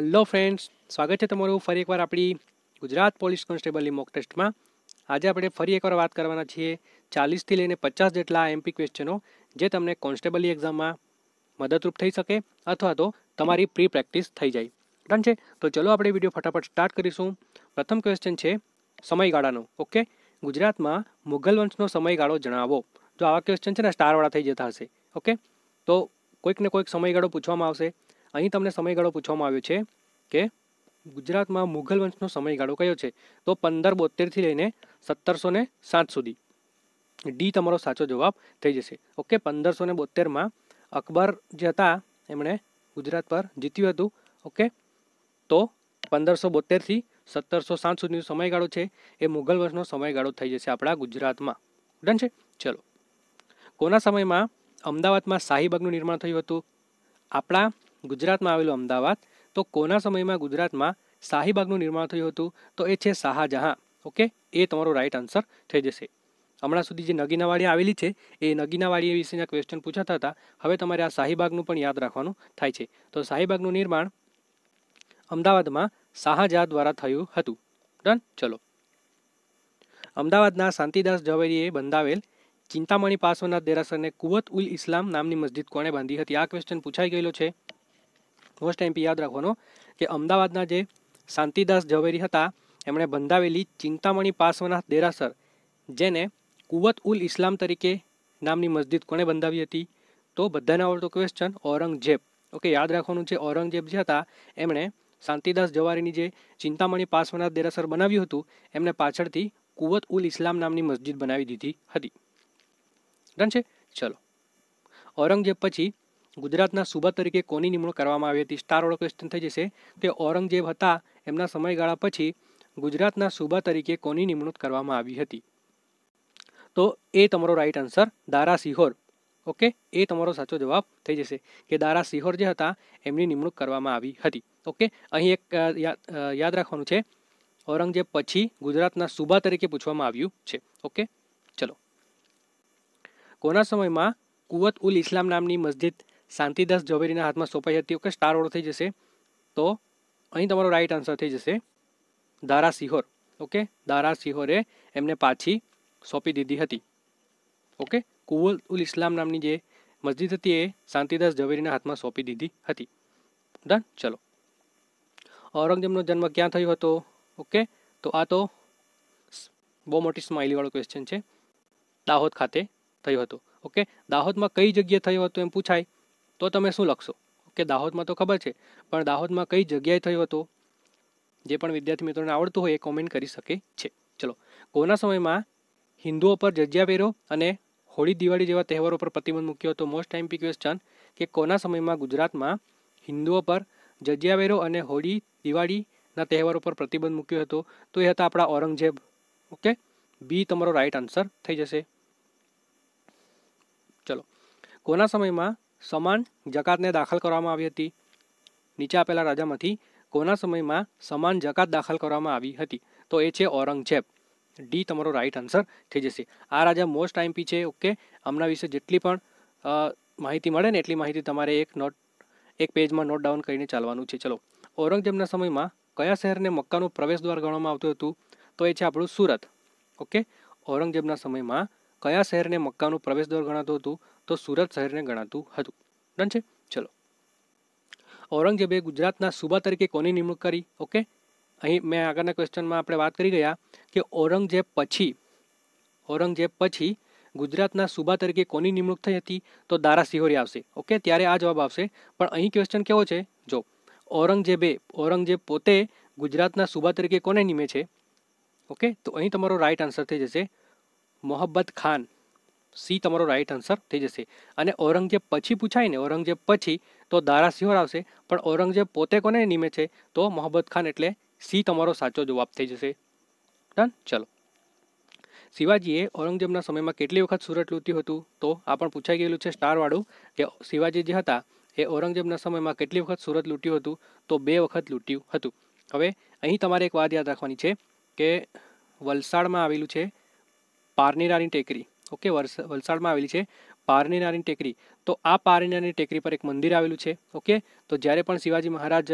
hello friends સ્વાગત છે તમારું ફરી એકવાર આપણી ગુજરાત પોલીસ કોન્સ્ટેબલની મોક ટેસ્ટમાં આજે આપણે ફરી એકવાર વાત કરવાના છીએ ચાલીસથી લઈને પચાસ જેટલા એમપી ક્વેશ્ચનો જે તમને કોન્સ્ટેબલની એક્ઝામમાં મદદરૂપ થઈ શકે અથવા તો તમારી પ્રી પ્રેક્ટિસ થઈ જાય ડન છે તો ચલો આપણે વિડીયો ફટાફટ સ્ટાર્ટ કરીશું પ્રથમ ક્વેશ્ચન છે સમયગાળાનો ઓકે ગુજરાતમાં મુઘલ વંશનો સમયગાળો જણાવો જો આવા ક્વેશ્ચન છે ને સ્ટારવાળા થઈ જતા હશે ઓકે તો કોઈકને કોઈક સમયગાળો પૂછવામાં આવશે અહીં તમને સમયગાળો પૂછવામાં આવ્યો છે કે ગુજરાતમાં મુઘલ વંશનો સમયગાળો કયો છે તો પંદર બોતેરથી લઈને સત્તરસો ને સાત સુધી ડી તમારો સાચો જવાબ થઈ જશે ઓકે પંદરસો ને બોતેરમાં અકબર જે હતા એમણે ગુજરાત પર જીત્યું હતું ઓકે તો પંદરસો બોતેરથી સત્તરસો સાત સુધીનો સમયગાળો છે એ મુઘલ વંશનો સમયગાળો થઈ જશે આપણા ગુજરાતમાં ડન છે ચલો કોના સમયમાં અમદાવાદમાં શાહીબાગનું નિર્માણ થયું હતું આપણા ગુજરાતમાં આવેલું અમદાવાદ તો કોના સમયમાં ગુજરાતમાં શાહીબાગનું નિર્માણ થયું હતું તો એ છે શાહજહાં ઓકે એ તમારો રાઈટ આન્સર થઈ જશે હમણાં સુધી જે નગીનાવાડી આવેલી છે એ નગીનાવાડી વિશેના ક્વેશ્ચન પૂછાતા હતા હવે તમારે આ શાહીબાગનું પણ યાદ રાખવાનું થાય છે તો શાહીબાગનું નિર્માણ અમદાવાદમાં શાહજહાં દ્વારા થયું હતું ડન ચલો અમદાવાદના શાંતિદાસ ઝવેરીએ બંધાવેલ ચિંતામણી પાસોના દેરાસરને કુવત ઉલ ઇસ્લામ નામની મસ્જિદ કોણે બાંધી હતી આ ક્વેશ્ચન પૂછાઈ ગયેલો છે ફર્સ્ટ ટાઈમ યાદ રાખવાનું કે અમદાવાદના જે શાંતિદાસ ઝવેરી હતા એમણે બંધાવેલી ચિંતામણી પાસવાના દેરાસર જેને કુવત ઉલ ઇસ્લામ તરીકે નામની મસ્જિદ કોણે બંધાવી હતી તો બધાને આવડતો ક્વેશ્ચન ઔરંગઝેબ ઓકે યાદ રાખવાનું છે ઔરંગઝેબ જે હતા એમણે શાંતિદાસ જવારીની જે ચિંતામણી પાર્શ્વનાથ દેરાસર બનાવ્યું હતું એમણે પાછળથી કુવત ઉલ ઇસ્લામ નામની મસ્જિદ બનાવી દીધી હતી ડન છે ચલો ઔરંગઝેબ પછી ગુજરાતના સુબા તરીકે કોની નિમણૂક કરવામાં આવી હતી સ્ટાર વાળો થઈ જશે તે ઔરંગઝેબ હતા એમના સમયગાળા પછી ગુજરાતના સુબા તરીકે કોની નિમણૂક કરવામાં આવી હતી તો એ તમારો રાઈટ આન્સર દારા સિહોર ઓકે એ તમારો સાચો જવાબ થઈ જશે કે દારા સિહોર જે હતા એમની નિમણૂક કરવામાં આવી હતી ઓકે અહીં એક યાદ રાખવાનું છે ઔરંગઝેબ પછી ગુજરાતના સુબા તરીકે પૂછવામાં આવ્યું છે ઓકે ચલો કોના સમયમાં કુવત ઉલ ઇસ્લામ નામની મસ્જિદ શાંતિદાસ ઝવેરીના હાથમાં સોંપાઈ હતી ઓકે સ્ટાર ઓળો થઈ જશે તો અહીં તમારો રાઈટ આન્સર થઈ જશે દારા સિહોર ઓકે દારા સિહોરે એમને પાછી સોંપી દીધી હતી ઓકે કુવલ ઉલ ઇસ્લામ નામની જે મસ્જિદ હતી એ શાંતિદાસ ઝવેરીના હાથમાં સોંપી દીધી હતી ડન ચલો ઔરંગઝેબનો જન્મ ક્યાં થયો હતો ઓકે તો આ તો બહુ મોટી સ્માઇલીવાળો ક્વેશ્ચન છે દાહોદ ખાતે થયો હતો ઓકે દાહોદમાં કઈ જગ્યાએ થયો હતો એમ પૂછાય તો તમે શું લખશો કે દાહોદમાં તો ખબર છે પણ દાહોદમાં કઈ જગ્યાએ થયો હતો જે પણ વિદ્યાર્થી મિત્રોને આવડતું હોય એ કોમેન્ટ કરી શકે છે ચલો કોના સમયમાં હિન્દુઓ પર જજ્યાવેરો અને હોળી દિવાળી જેવા તહેવારો પર પ્રતિબંધ મૂક્યો હતો મોસ્ટ ટાઈમ પી ક્વેશ્ચન કે કોના સમયમાં ગુજરાતમાં હિન્દુઓ પર જજ્યાવેરો અને હોળી દિવાળીના તહેવારો પર પ્રતિબંધ મૂક્યો હતો તો એ હતા આપણા ઔરંગઝેબ ઓકે બી તમારો રાઈટ આન્સર થઈ જશે ચલો કોના સમયમાં સમાન જકાતને દાખલ કરવામાં આવી હતી નીચે આપેલા રાજામાંથી કોના સમયમાં સમાન જકાત દાખલ કરવામાં આવી હતી તો એ છે ઔરંગઝેબ ડી તમારો રાઈટ આન્સર થઈ જશે આ રાજા મોસ્ટ ટાઈમ પી છે ઓકે આમના વિશે જેટલી પણ માહિતી મળે ને એટલી માહિતી તમારે એક નોટ એક પેજમાં નોટ ડાઉન કરીને ચાલવાનું છે ચલો ઔરંગઝેબના સમયમાં કયા શહેરને મક્કાનું પ્રવેશદ્વાર ગણવામાં આવતું હતું તો એ છે આપણું સુરત ઓકે ઔરંગઝેબના સમયમાં કયા શહેરને મક્કાનું પ્રવેશ દ્વાર ગણાતું હતું સુરત શહેર ને ગણતું હતું બરાબર છે ચલો ઓરંગજે બે ગુજરાત ના સુબા તરીકે કોને નિમણુક કરી ઓકે અહી મે આગળના ક્વેશ્ચન માં આપણે વાત કરી ગયા કે ઓરંગજે પછી ઓરંગજે પછી ગુજરાત ના સુબા તરીકે કોની નિમણુક થઈ હતી તો દ าราシ હોરી આવશે ઓકે ત્યારે આ જવાબ આવશે પણ અહી ક્વેશ્ચન કેવો છે જો ઓરંગજે બે ઓરંગજે પોતે ગુજરાત ના સુબા તરીકે કોને નિમે છે ઓકે તો અહી તમારો રાઈટ આન્સર થઈ જશે મોહબ્બત ખાન સી તમારો રાઈટ આન્સર થઈ જશે અને ઔરંગઝેબ પછી પૂછાય ને ઔરંગઝેબ પછી તો દારાસિંહોર આવશે પણ ઔરંગઝેબ પોતે કોને નિમે છે તો મોહમ્મદ ખાન એટલે સી તમારો સાચો જવાબ થઈ જશે ડન ચલો શિવાજીએ ઔરંગઝેબના સમયમાં કેટલી વખત સુરત લૂટ્યું હતું તો આ પણ પૂછાઈ ગયેલું છે સ્ટારવાળું કે શિવાજી જે હતા એ ઔરંગઝેબના સમયમાં કેટલી વખત સુરત લૂંટ્યું હતું તો બે વખત લૂંટ્યું હતું હવે અહીં તમારે એક વાત યાદ રાખવાની છે કે વલસાડમાં આવેલું છે પારનેરાની ટેકરી ઓકે વલસાડમાં આવેલી છે પારનેરાની ટેકરી તો આ પારનેરાની ટેકરી પર એક મંદિર આવેલું છે ઓકે તો જ્યારે પણ શિવાજી મહારાજ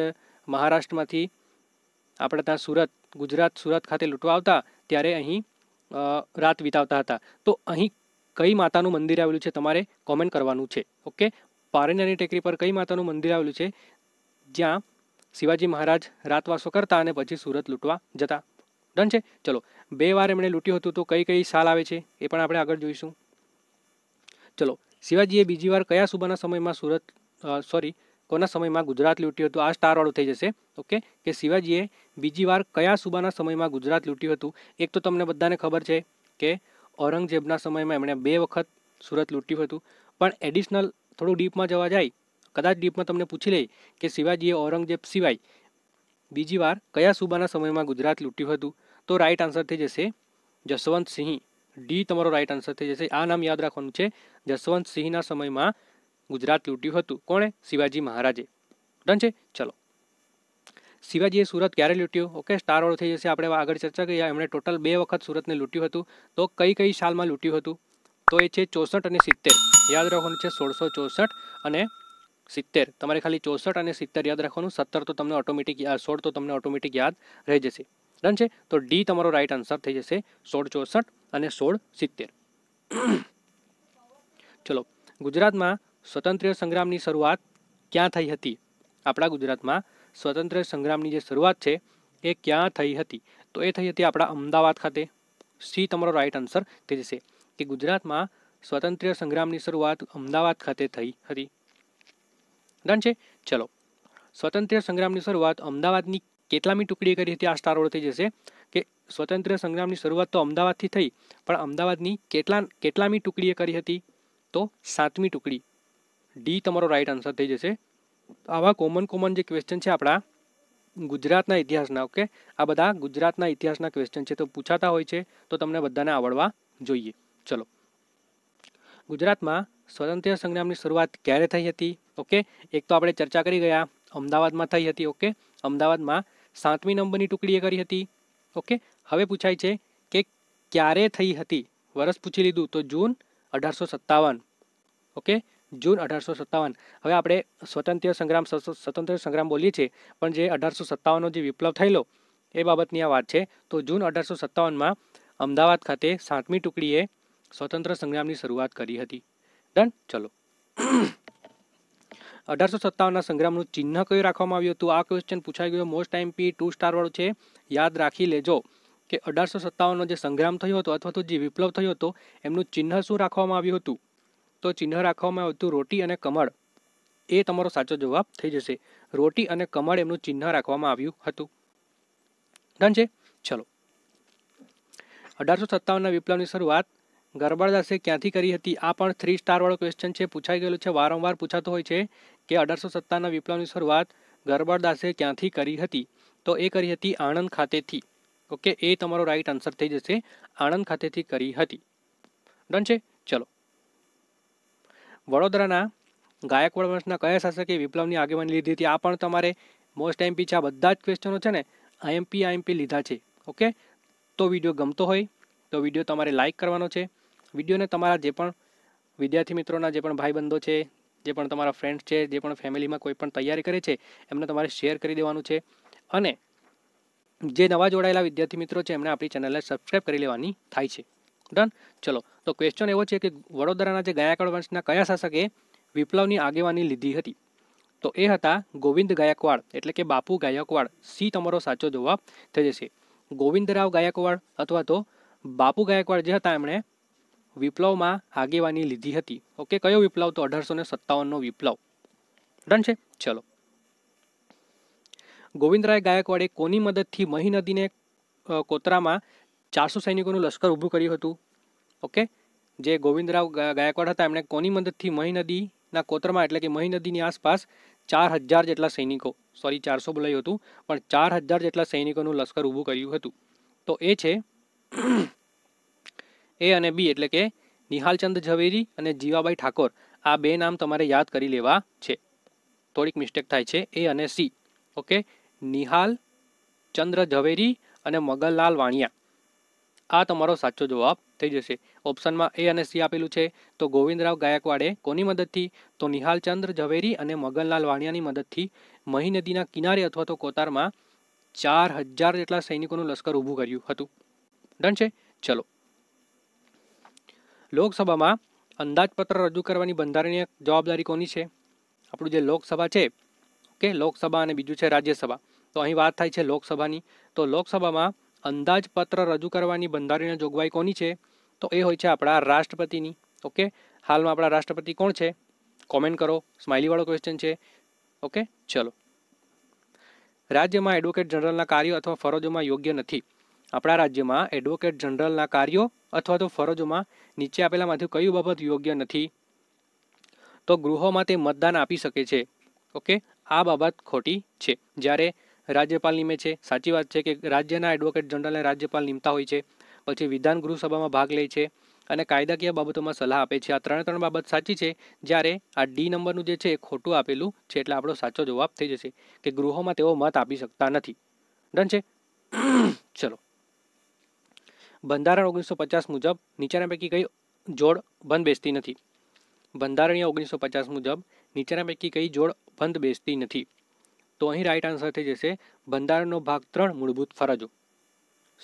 મહારાષ્ટ્રમાંથી આપણે ત્યાં સુરત ગુજરાત સુરત ખાતે લૂંટવા આવતા ત્યારે અહીં રાત વિતાવતા હતા તો અહીં કઈ માતાનું મંદિર આવેલું છે તમારે કોમેન્ટ કરવાનું છે ઓકે પારણ્યની ટેકરી પર કઈ માતાનું મંદિર આવેલું છે જ્યાં શિવાજી મહારાજ રાતવાસો કરતા અને પછી સુરત લૂંટવા જતા ડન છે ચલો બે વાર એમણે લૂંટ્યું હતું તો કઈ કઈ સાલ આવે છે એ પણ આપણે આગળ જોઈશું ચલો શિવાજીએ બીજી વાર કયા સુબાના સમયમાં સુરત સોરી કોના સમયમાં ગુજરાત લૂંટ્યું હતું આ સ્ટારવાળું થઈ જશે ઓકે કે શિવાજીએ બીજી વાર કયા સુબાના સમયમાં ગુજરાત લૂંટ્યું હતું એક તો તમને બધાને ખબર છે કે ઔરંગઝેબના સમયમાં એમણે બે વખત સુરત લૂંટ્યું હતું પણ એડિશનલ થોડું ડીપમાં જવા જાય કદાચ ડીપમાં તમને પૂછી લે કે શિવાજીએ ઔરંગઝેબ સિવાય બીજી વાર કયા સુબાના સમયમાં ગુજરાત લૂંટ્યું હતું તો રાઈટ આન્સર થઈ જશે જસવંતસિંહ ડી તમારો રાઈટ આન્સર થઈ જશે આ નામ યાદ રાખવાનું છે સિંહના સમયમાં ગુજરાત લૂંટ્યું હતું કોણે શિવાજી મહારાજે ડન છે ચલો શિવાજીએ સુરત ક્યારે લૂંટ્યું ઓકે સ્ટાર વાળો થઈ જશે આપણે આગળ ચર્ચા કરીએ એમણે ટોટલ બે વખત સુરતને લૂંટ્યું હતું તો કઈ કઈ સાલમાં લૂંટ્યું હતું તો એ છે ચોસઠ અને સિત્તેર યાદ રાખવાનું છે સોળસો ચોસઠ અને સિત્તેર તમારે ખાલી ચોસઠ અને સિત્તેર યાદ રાખવાનું સત્તર તો તમને ઓટોમેટિક સોળ તો તમને ઓટોમેટિક યાદ રહી જશે ડન છે તો ડી તમારો રાઈટ આન્સર થઈ જશે સોળ ચોસઠ અને સોળ સિત્તેર ચલો ગુજરાતમાં સ્વતંત્ર સંગ્રામની શરૂઆત ક્યાં થઈ હતી આપણા ગુજરાતમાં સ્વતંત્ર સંગ્રામની જે શરૂઆત છે એ ક્યાં થઈ હતી તો એ થઈ હતી આપણા અમદાવાદ ખાતે સી તમારો રાઈટ આન્સર થઈ જશે કે ગુજરાતમાં સ્વતંત્ર સંગ્રામની શરૂઆત અમદાવાદ ખાતે થઈ હતી ડન છે ચલો સ્વતંત્ર સંગ્રામની શરૂઆત અમદાવાદની કેટલામી ટુકડી કરી હતી આ સ્ટાર ઓળખી જશે કે સ્વતંત્ર સંગ્રામની શરૂઆત તો અમદાવાદથી થઈ પણ અમદાવાદની કેટલા કેટલામી ટુકડીએ કરી હતી તો સાતમી ટુકડી ડી તમારો રાઈટ આન્સર થઈ જશે આવા કોમન કોમન જે ક્વેશ્ચન છે આપણા ગુજરાતના ઇતિહાસના ઓકે આ બધા ગુજરાતના ઇતિહાસના ક્વેશ્ચન છે તો પૂછાતા હોય છે તો તમને બધાને આવડવા જોઈએ ચલો ગુજરાતમાં સ્વતંત્ર સંગ્રામની શરૂઆત ક્યારે થઈ હતી ઓકે એક તો આપણે ચર્ચા કરી ગયા અમદાવાદમાં થઈ હતી ઓકે અમદાવાદમાં સાતમી નંબરની ટુકડીએ કરી હતી ઓકે હવે પૂછાય છે કે ક્યારે થઈ હતી વર્ષ પૂછી લીધું તો જૂન અઢારસો સત્તાવન ઓકે જૂન અઢારસો સત્તાવન હવે આપણે સ્વતંત્ર સંગ્રામ સ્વતંત્ર સંગ્રામ બોલીએ છીએ પણ જે અઢારસો સત્તાવનનો જે વિપ્લવ થયેલો એ બાબતની આ વાત છે તો જૂન અઢારસો સત્તાવનમાં અમદાવાદ ખાતે સાતમી ટુકડીએ સ્વતંત્ર સંગ્રામની શરૂઆત કરી હતી ડન ચલો અઢારસો સત્તાવનના સંગ્રામનું ચિહ્ન કયું રાખવામાં આવ્યું હતું આ ક્વેશ્ચન પૂછાઈ ગયો મોસ્ટ ટાઈમ પી ટુ સ્ટારવાળું છે યાદ રાખી લેજો કે અઢારસો સત્તાવનનો જે સંગ્રામ થયો હતો અથવા તો જે વિપ્લવ થયો હતો એમનું ચિહ્ન શું રાખવામાં આવ્યું હતું તો ચિહ્ન રાખવામાં આવ્યું હતું રોટી અને કમળ એ તમારો સાચો જવાબ થઈ જશે રોટી અને કમળ એમનું ચિહ્ન રાખવામાં આવ્યું હતું ડન છે ચલો અઢારસો સત્તાવનના વિપ્લવની શરૂઆત ગરબડદાસે ક્યાંથી કરી હતી આ પણ થ્રી સ્ટાર સ્ટારવાળો ક્વેશ્ચન છે પૂછાઈ ગયેલો છે વારંવાર પૂછાતો હોય છે કે અઢારસો સત્તાના વિપ્લવની શરૂઆત ગરબડદાસે ક્યાંથી કરી હતી તો એ કરી હતી આણંદ ખાતેથી ઓકે એ તમારો રાઈટ આન્સર થઈ જશે આણંદ ખાતેથી કરી હતી ડન છે ચલો વડોદરાના ગાયકવાડ વંશના કયા શાસકે વિપ્લવની આગેવાની લીધી હતી આ પણ તમારે મોસ્ટ એમપી છે આ બધા જ ક્વેશ્ચનો છે ને આઈએમપી આઈએમપી લીધા છે ઓકે તો વિડીયો ગમતો હોય તો વિડીયો તમારે લાઇક કરવાનો છે વિડીયોને તમારા જે પણ વિદ્યાર્થી મિત્રોના જે પણ ભાઈબંધો છે જે પણ તમારા ફ્રેન્ડ્સ છે જે પણ ફેમિલીમાં કોઈ પણ તૈયારી કરે છે એમને તમારે શેર કરી દેવાનું છે અને જે નવા જોડાયેલા વિદ્યાર્થી મિત્રો છે એમને આપણી ચેનલને સબસ્ક્રાઈબ કરી લેવાની થાય છે ડન ચલો તો ક્વેશ્ચન એવો છે કે વડોદરાના જે ગાયકવાડ વંશના કયા શાસકે વિપ્લવની આગેવાની લીધી હતી તો એ હતા ગોવિંદ ગાયકવાડ એટલે કે બાપુ ગાયકવાડ સી તમારો સાચો જવાબ થઈ જશે ગોવિંદરાવ ગાયકવાડ અથવા તો બાપુ ગાયકવાડ જે હતા એમણે વિપ્લવમાં આગેવાની લીધી હતી ઓકે કયો વિપ્લવ તો અઢારસો ને સત્તાવનનો વિપ્લવ ડન છે ચલો ગોવિંદરાય ગાયકવાડે કોની મદદથી મહી નદીને કોતરામાં ચારસો સૈનિકોનું લશ્કર ઊભું કર્યું હતું ઓકે જે ગોવિંદરાવ ગાયકવાડ હતા એમણે કોની મદદથી મહી નદીના કોતરમાં એટલે કે મહી નદીની આસપાસ ચાર હજાર જેટલા સૈનિકો સોરી ચારસો બોલાયું હતું પણ ચાર હજાર જેટલા સૈનિકોનું લશ્કર ઊભું કર્યું હતું તો એ છે એ અને બી એટલે કે નિહાલચંદ ઝવેરી અને જીવાબાઈ ઠાકોર આ બે નામ તમારે યાદ કરી લેવા છે થોડીક મિસ્ટેક થાય છે એ અને સી ઓકે નિહાલ ચંદ્ર ઝવેરી અને મગનલાલ વાણિયા આ તમારો સાચો જવાબ થઈ જશે ઓપ્શનમાં એ અને સી આપેલું છે તો ગોવિંદરાવ ગાયકવાડે કોની મદદથી તો નિહાલચંદ્ર ઝવેરી અને મગનલાલ વાણિયાની મદદથી મહી નદીના કિનારે અથવા તો કોતારમાં ચાર હજાર જેટલા સૈનિકોનું લશ્કર ઊભું કર્યું હતું ડન છે ચલો લોકસભામાં અંદાજપત્ર રજૂ કરવાની બંધારણીય જવાબદારી કોની છે આપણું જે લોકસભા છે કે લોકસભા અને બીજું છે રાજ્યસભા તો અહીં વાત થાય છે લોકસભાની તો લોકસભામાં અંદાજપત્ર રજૂ કરવાની બંધારણીય જોગવાઈ કોની છે તો એ હોય છે આપણા રાષ્ટ્રપતિની ઓકે હાલમાં આપણા રાષ્ટ્રપતિ કોણ છે કોમેન્ટ કરો સ્માઇલીવાળો ક્વેશ્ચન છે ઓકે ચલો રાજ્યમાં એડવોકેટ જનરલના કાર્યો અથવા ફરજોમાં યોગ્ય નથી આપણા રાજ્યમાં એડવોકેટ જનરલના કાર્યો અથવા તો ફરજોમાં નીચે આપેલામાંથી કયું બાબત યોગ્ય નથી તો ગૃહોમાં તે મતદાન આપી શકે છે ઓકે આ બાબત ખોટી છે જ્યારે રાજ્યપાલ નિમે છે સાચી વાત છે કે રાજ્યના એડવોકેટ જનરલને રાજ્યપાલ નિમતા હોય છે પછી વિધાન ગૃહસભામાં ભાગ લે છે અને કાયદાકીય બાબતોમાં સલાહ આપે છે આ ત્રણે ત્રણ બાબત સાચી છે જ્યારે આ ડી નંબરનું જે છે એ ખોટું આપેલું છે એટલે આપણો સાચો જવાબ થઈ જશે કે ગૃહોમાં તેઓ મત આપી શકતા નથી ડન છે ચલો બંધારણ ઓગણીસો પચાસ મુજબ નીચેના પૈકી કઈ જોડ બંધ બેસતી નથી બંધારણીય ઓગણીસો પચાસ મુજબ નીચેના પૈકી કઈ જોડ બંધ બેસતી નથી તો અહીં રાઇટ આન્સર થઈ જશે બંધારણનો ભાગ ત્રણ મૂળભૂત ફરજો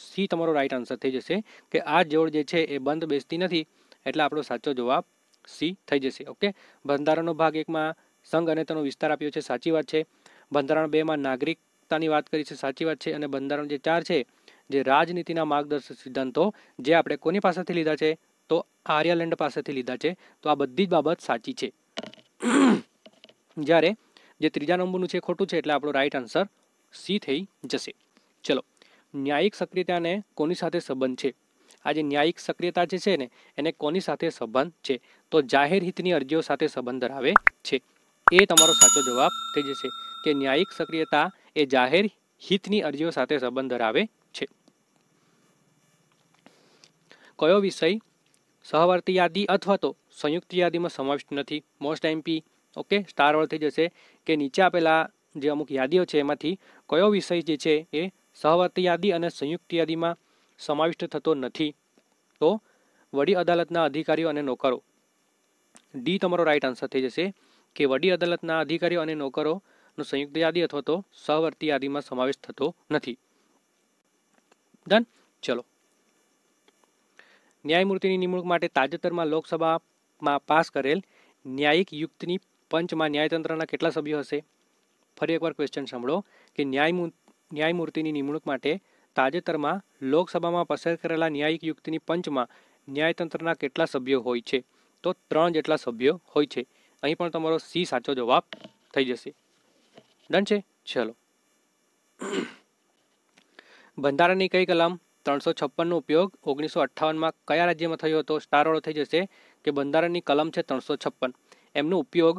સી તમારો રાઇટ આન્સર થઈ જશે કે આ જોડ જે છે એ બંધ બેસતી નથી એટલે આપણો સાચો જવાબ સી થઈ જશે ઓકે બંધારણનો ભાગ એકમાં સંઘ અને તેનો વિસ્તાર આપ્યો છે સાચી વાત છે બંધારણ બેમાં નાગરિકતાની વાત કરી છે સાચી વાત છે અને બંધારણ જે ચાર છે જે રાજનીતિના માર્ગદર્શક સિદ્ધાંતો જે આપણે કોની પાસેથી લીધા છે તો આર્યલેન્ડ પાસેથી લીધા છે તો આ બધી જ બાબત સાચી છે જ્યારે જે ત્રીજા નંબરનું છે ખોટું છે એટલે આપણો રાઇટ આન્સર સી થઈ જશે ચલો ન્યાયિક સક્રિયતાને કોની સાથે સંબંધ છે આ જે ન્યાયિક સક્રિયતા જે છે ને એને કોની સાથે સંબંધ છે તો જાહેર હિતની અરજીઓ સાથે સંબંધ ધરાવે છે એ તમારો સાચો જવાબ થઈ જશે કે ન્યાયિક સક્રિયતા એ જાહેર હિતની અરજીઓ સાથે સંબંધ ધરાવે કયો વિષય સહવર્તી યાદી અથવા તો સંયુક્ત યાદીમાં સમાવિષ્ટ નથી મોસ્ટ એમપી ઓકે સ્ટાર વળ થઈ જશે કે નીચે આપેલા જે અમુક યાદીઓ છે એમાંથી કયો વિષય જે છે એ સહવર્તી યાદી અને સંયુક્ત યાદીમાં સમાવિષ્ટ થતો નથી તો વડી અદાલતના અધિકારીઓ અને નોકરો ડી તમારો રાઈટ આન્સર થઈ જશે કે વડી અદાલતના અધિકારીઓ અને નોકરોનું સંયુક્ત યાદી અથવા તો સહવર્તી યાદીમાં સમાવેશ થતો નથી ડન ચલો ન્યાયમૂર્તિની નિમણૂક માટે તાજેતરમાં લોકસભામાં પાસ કરેલ ન્યાયિક યુક્તની પંચમાં ન્યાયતંત્રના કેટલા સભ્યો હશે ફરી એકવાર ક્વેશ્ચન સાંભળો કે ન્યાયમૂ ન્યાયમૂર્તિની નિમણૂક માટે તાજેતરમાં લોકસભામાં પસાર કરેલા ન્યાયિક યુક્તિની પંચમાં ન્યાયતંત્રના કેટલા સભ્યો હોય છે તો ત્રણ જેટલા સભ્યો હોય છે અહીં પણ તમારો સી સાચો જવાબ થઈ જશે ડન છે ચલો બંધારણની કઈ કલમ ત્રણસો છપ્પનનો ઉપયોગ ઓગણીસો અઠ્ઠાવનમાં કયા રાજ્યમાં થયો હતો સ્ટારોળો થઈ જશે કે બંધારણની કલમ છે ત્રણસો છપ્પન એમનો ઉપયોગ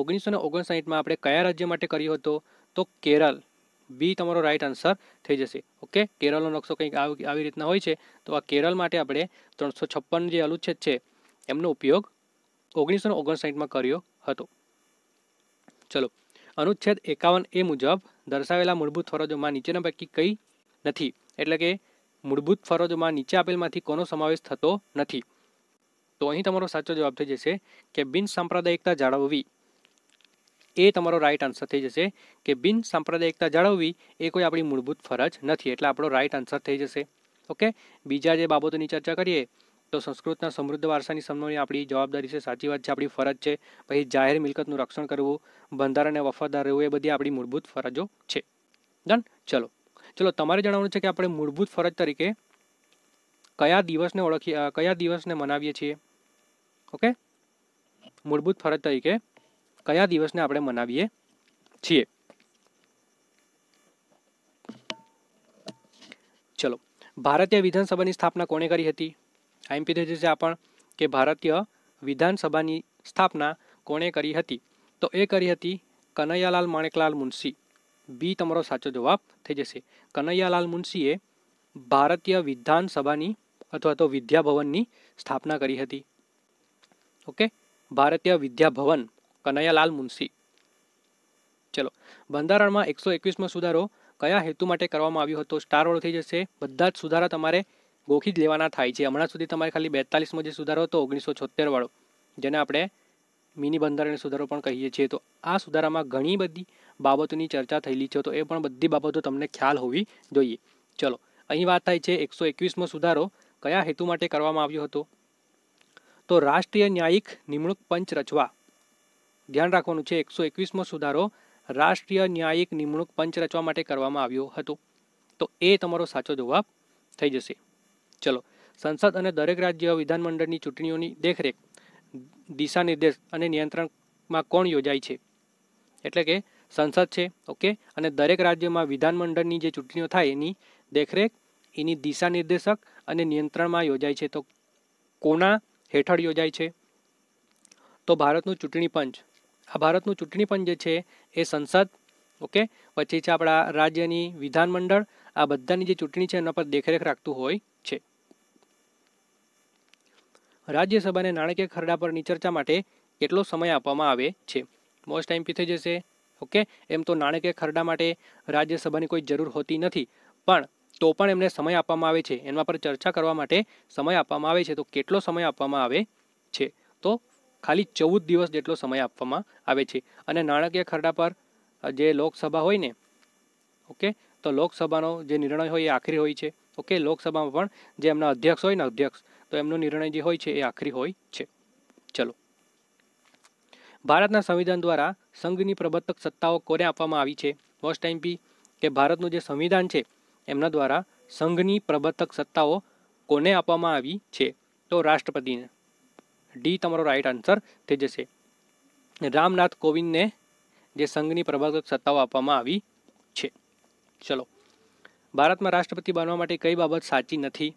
ઓગણીસો ને ઓગણસાઠમાં આપણે કયા રાજ્ય માટે કર્યો હતો તો કેરળ બી તમારો રાઈટ આન્સર થઈ જશે ઓકે કેરળનો નકશો કંઈક આવી રીતના હોય છે તો આ કેરળ માટે આપણે ત્રણસો છપ્પન જે અનુચ્છેદ છે એમનો ઉપયોગ ઓગણીસો ને ઓગણસાઠમાં કર્યો હતો ચલો અનુચ્છેદ એકાવન એ મુજબ દર્શાવેલા મૂળભૂત ફરજોમાં નીચેના પૈકી કઈ નથી એટલે કે મૂળભૂત ફરજોમાં નીચે આપેલમાંથી કોનો સમાવેશ થતો નથી તો અહીં તમારો સાચો જવાબ થઈ જશે કે બિન સાંપ્રદાયિકતા જાળવવી એ તમારો રાઈટ આન્સર થઈ જશે કે બિન સાંપ્રદાયિકતા જાળવવી એ કોઈ આપણી મૂળભૂત ફરજ નથી એટલે આપણો રાઈટ આન્સર થઈ જશે ઓકે બીજા જે બાબતોની ચર્ચા કરીએ તો સંસ્કૃતના સમૃદ્ધ વારસાની સંભાળની આપણી જવાબદારી છે સાચી વાત છે આપણી ફરજ છે પછી જાહેર મિલકતનું રક્ષણ કરવું બંધારણને વફાદાર રહેવું એ બધી આપણી મૂળભૂત ફરજો છે ડન ચલો ચલો તમારે જણાવવાનું છે કે આપણે મૂળભૂત ફરજ તરીકે કયા દિવસને ઓળખીએ કયા દિવસને મનાવીએ છીએ ઓકે મૂળભૂત ફરજ તરીકે કયા દિવસને આપણે મનાવીએ છીએ ચલો ભારતીય વિધાનસભાની સ્થાપના કોણે કરી હતી આઈમ કીધું છે આપણ કે ભારતીય વિધાનસભાની સ્થાપના કોણે કરી હતી તો એ કરી હતી કનૈયાલાલ માણેકલાલ મુનશી બી તમારો સાચો જવાબ થઈ જશે કનૈયાલાલ મુનશીએ ભારતીય વિધાનસભાની અથવા તો વિદ્યાભવનની સ્થાપના કરી હતી ઓકે ભારતીય વિદ્યાભવન કનૈયાલાલ મુનશી ચલો બંધારણમાં એકસો એકવીસમાં સુધારો કયા હેતુ માટે કરવામાં આવ્યો હતો સ્ટાર વાળો થઈ જશે બધા જ સુધારા તમારે ગોખી જ લેવાના થાય છે હમણાં સુધી તમારે ખાલી બેતાલીસમાં જે સુધારો હતો ઓગણીસો છોતેર વાળો જેને આપણે મિની બંધારણ સુધારો પણ કહીએ છીએ તો આ સુધારામાં ઘણી બધી બાબતોની ચર્ચા થયેલી છે તો એ પણ બધી બાબતો તમને ખ્યાલ હોવી જોઈએ ચલો અહીં વાત થાય છે એકસો એકવીસમો સુધારો કયા હેતુ માટે કરવામાં આવ્યો હતો તો રાષ્ટ્રીય ન્યાયિક નિમણૂક પંચ રચવા ધ્યાન રાખવાનું છે એકસો એકવીસમો સુધારો રાષ્ટ્રીય ન્યાયિક નિમણૂક પંચ રચવા માટે કરવામાં આવ્યો હતો તો એ તમારો સાચો જવાબ થઈ જશે ચલો સંસદ અને દરેક રાજ્ય વિધાનમંડળની ચૂંટણીઓની દેખરેખ દિશા નિર્દેશ અને નિયંત્રણમાં કોણ યોજાય છે એટલે કે સંસદ છે ઓકે અને દરેક રાજ્યમાં વિધાનમંડળની જે ચૂંટણીઓ થાય એની દેખરેખ એની દિશા નિર્દેશક અને નિયંત્રણમાં યોજાય છે તો કોના હેઠળ યોજાય છે તો ભારતનું ચૂંટણી પંચ આ ભારતનું ચૂંટણી પંચ જે છે એ સંસદ ઓકે પછી છે આપણા રાજ્યની વિધાનમંડળ આ બધાની જે ચૂંટણી છે એના પર દેખરેખ રાખતું હોય છે રાજ્યસભાને નાણાકીય ખરડા પરની ચર્ચા માટે કેટલો સમય આપવામાં આવે છે મોસ્ટ ટાઈમ પી થઈ જશે ઓકે એમ તો નાણાકીય ખરડા માટે રાજ્યસભાની કોઈ જરૂર હોતી નથી પણ તો પણ એમને સમય આપવામાં આવે છે એના પર ચર્ચા કરવા માટે સમય આપવામાં આવે છે તો કેટલો સમય આપવામાં આવે છે તો ખાલી ચૌદ દિવસ જેટલો સમય આપવામાં આવે છે અને નાણાકીય ખરડા પર જે લોકસભા હોય ને ઓકે તો લોકસભાનો જે નિર્ણય હોય એ આખરી હોય છે ઓકે લોકસભામાં પણ જે એમના અધ્યક્ષ હોય ને અધ્યક્ષ તો એમનો નિર્ણય જે હોય છે એ આખરી હોય છે ચલો ભારતના સંવિધાન દ્વારા સંઘની પ્રબંધક સત્તાઓ કોને આપવામાં આવી છે ફર્સ્ટ ટાઈમ પી કે ભારતનું જે સંવિધાન છે એમના દ્વારા સંઘની પ્રબંધક સત્તાઓ કોને આપવામાં આવી છે તો રાષ્ટ્રપતિને ડી તમારો રાઈટ આન્સર થઈ જશે રામનાથ કોવિંદને જે સંઘની પ્રબંધક સત્તાઓ આપવામાં આવી છે ચલો ભારતમાં રાષ્ટ્રપતિ બનવા માટે કઈ બાબત સાચી નથી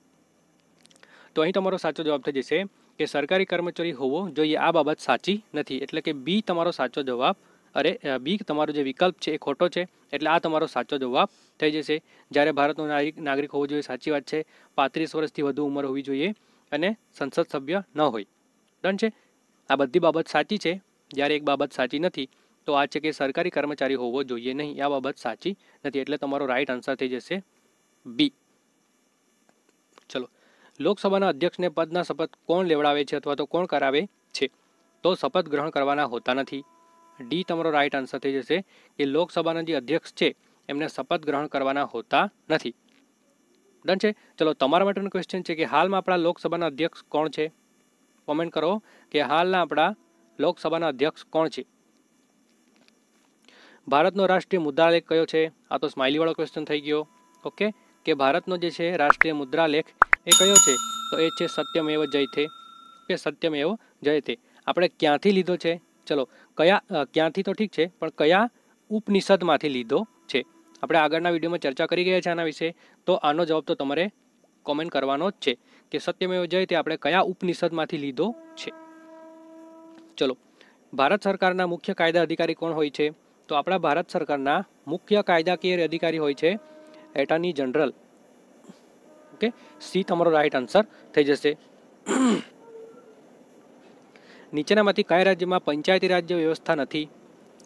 તો અહીં તમારો સાચો જવાબ થઈ જશે કે સરકારી કર્મચારી હોવો જોઈએ આ બાબત સાચી નથી એટલે કે બી તમારો સાચો જવાબ અરે બી તમારો જે વિકલ્પ છે એ ખોટો છે એટલે આ તમારો સાચો જવાબ થઈ જશે જ્યારે ભારતનો નાગરિક હોવો જોઈએ સાચી વાત છે પાંત્રીસ વર્ષથી વધુ ઉંમર હોવી જોઈએ અને સંસદ સભ્ય ન હોય ડન છે આ બધી બાબત સાચી છે જ્યારે એક બાબત સાચી નથી તો આ છે કે સરકારી કર્મચારી હોવો જોઈએ નહીં આ બાબત સાચી નથી એટલે તમારો રાઈટ આન્સર થઈ જશે બી લોકસભાના અધ્યક્ષને પદના શપથ કોણ લેવડાવે છે અથવા તો કોણ કરાવે છે તો શપથ ગ્રહણ કરવાના હોતા નથી ડી તમારો રાઈટ આન્સર થઈ જશે કે લોકસભાના જે અધ્યક્ષ છે એમને શપથ ગ્રહણ કરવાના હોતા નથી ડન છે ચલો તમારા માટેનું ક્વેશ્ચન છે કે હાલમાં આપણા લોકસભાના અધ્યક્ષ કોણ છે કોમેન્ટ કરો કે હાલના આપણા લોકસભાના અધ્યક્ષ કોણ છે ભારતનો રાષ્ટ્રીય મુદ્રાલેખ કયો છે આ તો સ્માઇલીવાળો ક્વેશ્ચન થઈ ગયો ઓકે કે ભારતનો જે છે રાષ્ટ્રીય મુદ્રાલેખ એ કયો છે તો એ છે સત્યમેવ જયતે કે સત્યમેવ જયતે આપણે ક્યાંથી લીધો છે ચલો કયા ક્યાંથી તો ઠીક છે પણ કયા ઉપનિષદમાંથી લીધો છે આપણે આગળના વિડીયોમાં ચર્ચા કરી ગયા છે આના વિશે તો આનો જવાબ તો તમારે કોમેન્ટ કરવાનો જ છે કે સત્યમેવ જયતે આપણે કયા ઉપનિષદમાંથી લીધો છે ચલો ભારત સરકારના મુખ્ય કાયદા અધિકારી કોણ હોય છે તો આપણા ભારત સરકારના મુખ્ય કાયદાકીય અધિકારી હોય છે એટર્ની જનરલ ઓકે સી તમારો રાઈટ આન્સર થઈ જશે નીચેનામાંથી કયા રાજ્યમાં પંચાયતી રાજ્ય વ્યવસ્થા નથી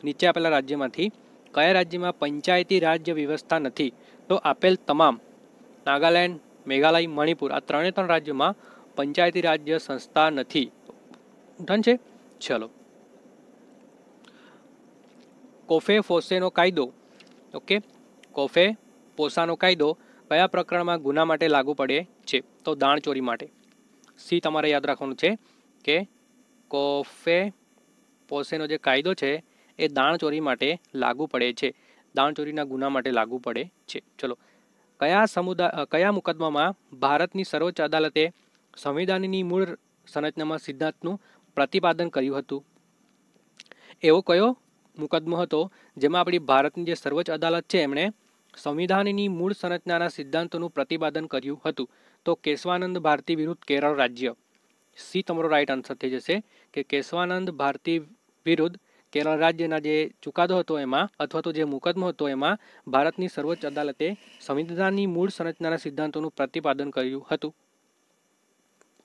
નીચે આપેલા રાજ્યમાંથી કયા રાજ્યમાં પંચાયતી રાજ્ય વ્યવસ્થા નથી તો આપેલ તમામ નાગાલેન્ડ મેઘાલય મણિપુર આ ત્રણે ત્રણ રાજ્યોમાં પંચાયતી રાજ્ય સંસ્થા નથી ડન છે ચલો કોફે ફોસેનો કાયદો ઓકે કોફે પોસાનો કાયદો કયા પ્રકરણમાં ગુના માટે લાગુ પડે છે તો દાણચોરી માટે સી તમારે યાદ રાખવાનું છે કે કોફે પોસેનો જે કાયદો છે એ દાણચોરી માટે લાગુ પડે છે દાણચોરીના ગુના માટે લાગુ પડે છે ચલો કયા સમુદાય કયા મુકદ્દમામાં ભારતની સર્વોચ્ચ અદાલતે સંવિધાનની મૂળ સંરચનામાં સિદ્ધાંતનું પ્રતિપાદન કર્યું હતું એવો કયો મુકદ્દમો હતો જેમાં આપણી ભારતની જે સર્વોચ્ચ અદાલત છે એમણે સંવિધાનની મૂળ સંરચનાના સિદ્ધાંતોનું પ્રતિપાદન કર્યું હતું તો કેશવાનંદ ભારતી વિરુદ્ધ કેરળ રાજ્ય સી તમારો રાઈટ આન્સર થઈ જશે કે કેશવાનંદ ભારતી વિરુદ્ધ કેરળ રાજ્યના જે ચુકાદો હતો એમાં અથવા તો જે મુકદમો હતો એમાં ભારતની સર્વોચ્ચ અદાલતે સંવિધાનની મૂળ સંરચનાના સિદ્ધાંતોનું પ્રતિપાદન કર્યું હતું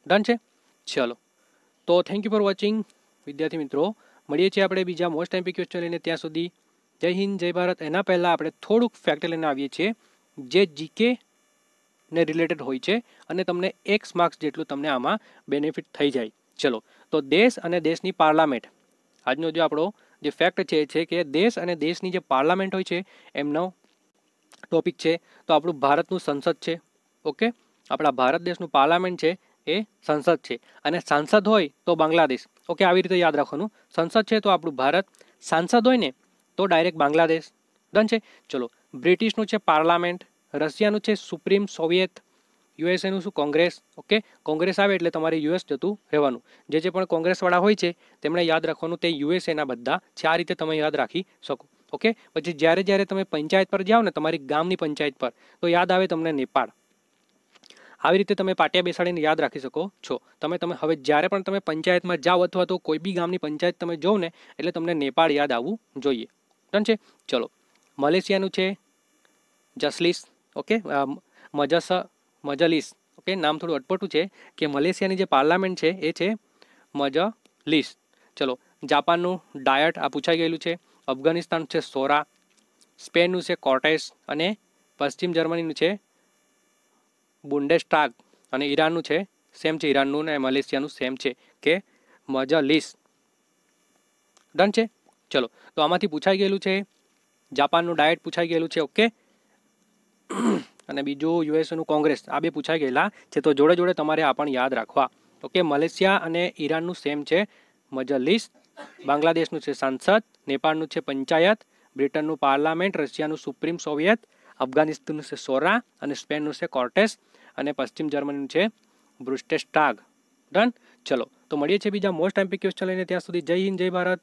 ડન છે ચલો તો થેન્ક યુ ફોર વોચિંગ વિદ્યાર્થી મિત્રો મળીએ છીએ આપણે બીજા મોસ્ટ એમ્પી ક્વેશ્ચન લઈને ત્યાં સુધી જય હિન્દ જય ભારત એના પહેલાં આપણે થોડુંક ફેક્ટ લઈને આવીએ છીએ જે જીકે ને રિલેટેડ હોય છે અને તમને એક્સ માર્ક્સ જેટલું તમને આમાં બેનિફિટ થઈ જાય ચલો તો દેશ અને દેશની પાર્લામેન્ટ આજનો જે આપણો જે ફેક્ટ છે એ છે કે દેશ અને દેશની જે પાર્લામેન્ટ હોય છે એમનો ટોપિક છે તો આપણું ભારતનું સંસદ છે ઓકે આપણા ભારત દેશનું પાર્લામેન્ટ છે એ સંસદ છે અને સાંસદ હોય તો બાંગ્લાદેશ ઓકે આવી રીતે યાદ રાખવાનું સંસદ છે તો આપણું ભારત સાંસદ હોય ને તો ડાયરેક્ટ બાંગ્લાદેશ ડન છે ચલો બ્રિટિશનું છે પાર્લામેન્ટ રશિયાનું છે સુપ્રીમ સોવિયત યુએસએનું શું કોંગ્રેસ ઓકે કોંગ્રેસ આવે એટલે તમારે યુએસ જતું રહેવાનું જે જે પણ કોંગ્રેસવાળા હોય છે તેમણે યાદ રાખવાનું તે યુએસએના બધા છે આ રીતે તમે યાદ રાખી શકો ઓકે પછી જ્યારે જ્યારે તમે પંચાયત પર જાઓ ને તમારી ગામની પંચાયત પર તો યાદ આવે તમને નેપાળ આવી રીતે તમે પાટિયા બેસાડીને યાદ રાખી શકો છો તમે તમે હવે જ્યારે પણ તમે પંચાયતમાં જાઓ અથવા તો કોઈ બી ગામની પંચાયત તમે જોવ ને એટલે તમને નેપાળ યાદ આવવું જોઈએ ડન છે ચલો મલેશિયાનું છે જસલીસ ઓકે મજસ મજલિસ ઓકે નામ થોડું અટપટું છે કે મલેશિયાની જે પાર્લામેન્ટ છે એ છે મજલિસ ચલો જાપાનનું ડાયટ આ પૂછાઈ ગયેલું છે અફઘાનિસ્તાનનું છે સોરા સ્પેનનું છે કોર્ટેસ અને પશ્ચિમ જર્મનીનું છે બુન્ડેસ્ટાગ અને ઈરાનનું છે સેમ છે ઈરાનનું અને મલેશિયાનું સેમ છે કે મજલિસ ડન છે ચલો તો આમાંથી પૂછાઈ ગયેલું છે જાપાનનું ડાયટ પૂછાઈ ગયેલું છે ઓકે અને બીજું યુએસનું કોંગ્રેસ આ બે પૂછાઈ ગયેલા છે તો જોડે જોડે તમારે આ પણ યાદ રાખવા ઓકે મલેશિયા અને ઈરાનનું સેમ છે મજલિસ બાંગ્લાદેશનું છે સાંસદ નેપાળનું છે પંચાયત બ્રિટનનું પાર્લામેન્ટ રશિયાનું સુપ્રીમ સોવિયત અફઘાનિસ્તાનનું છે સોરા અને સ્પેનનું છે કોર્ટેસ અને પશ્ચિમ જર્મનીનું છે બ્રુસ્ટેસ્ટાગ ડન ચલો તો મળીએ છીએ બીજા મોસ્ટ એમ્પી ક્વેશ્ચન લઈને ત્યાં સુધી જય હિન્દ જય ભારત